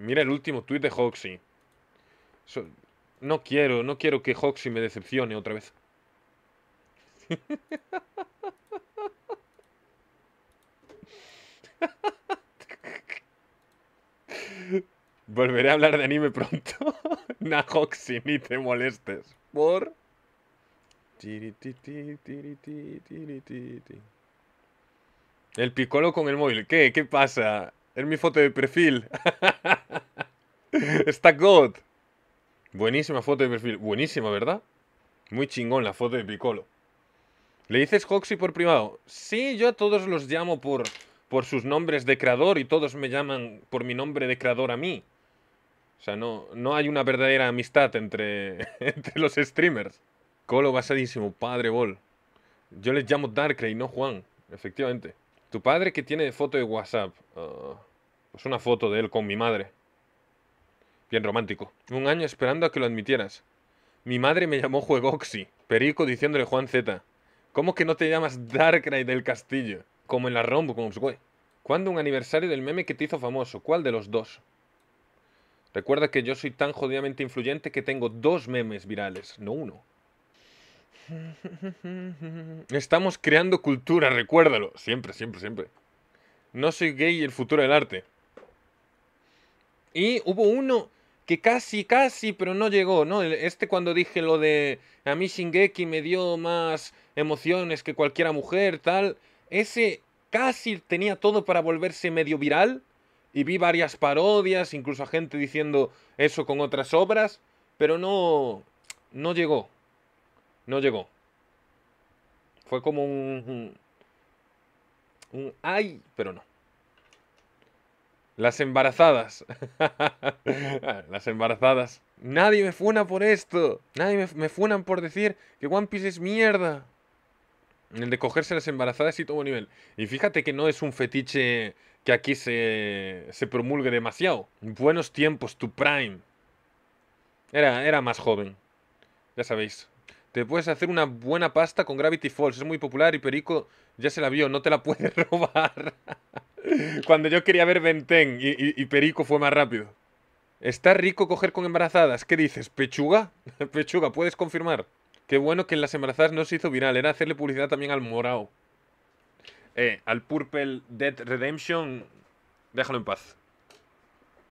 Mira el último tuit de Hoxie. no quiero, no quiero que Hoxie me decepcione otra vez. Volveré a hablar de anime pronto. Na Hoxie, ni te molestes. Por... El picolo con el móvil. ¿Qué? ¿Qué pasa? mi foto de perfil. Está God. Buenísima foto de perfil. Buenísima, ¿verdad? Muy chingón la foto de Piccolo. ¿Le dices Hoxy por privado? Sí, yo a todos los llamo por, por sus nombres de creador y todos me llaman por mi nombre de creador a mí. O sea, no, no hay una verdadera amistad entre, los streamers. Colo basadísimo, padre Bol. Yo les llamo Darkrai, no Juan. Efectivamente. Tu padre que tiene foto de WhatsApp. Ah. Pues una foto de él con mi madre. Bien romántico. Un año esperando a que lo admitieras. Mi madre me llamó Juegoxi. Perico diciéndole Juan Z. ¿Cómo que no te llamas Darkrai del Castillo? Como en la Rombo con güey. ¿Cuándo un aniversario del meme que te hizo famoso? ¿Cuál de los dos? Recuerda que yo soy tan jodidamente influyente que tengo dos memes virales, no uno. Estamos creando cultura, recuérdalo. Siempre, siempre, siempre. No soy gay y el futuro del arte. Y hubo uno que casi, casi, pero no llegó, ¿no? Este cuando dije lo de a mí Shingeki me dio más emociones que cualquiera mujer, tal. Ese casi tenía todo para volverse medio viral. Y vi varias parodias, incluso a gente diciendo eso con otras obras, pero no. No llegó. No llegó. Fue como Un, un ay, pero no. Las embarazadas. Las embarazadas. Nadie me funa por esto. Nadie me, funa por decir que One Piece es mierda. El de cogerse las embarazadas y todo nivel. Y fíjate que no es un fetiche que aquí se, promulgue demasiado. Buenos tiempos, tu prime. Era, era más joven. Ya sabéis. Te puedes hacer una buena pasta con Gravity Falls. Es muy popular y Perico ya se la vio. No te la puedes robar. Cuando yo quería ver Benten y, Perico fue más rápido. Está rico coger con embarazadas. ¿Qué dices? ¿Pechuga? Pechuga, puedes confirmar. Qué bueno que en las embarazadas no se hizo viral. Era hacerle publicidad también al morao. Eh, al Purple Dead Redemption. Déjalo en paz.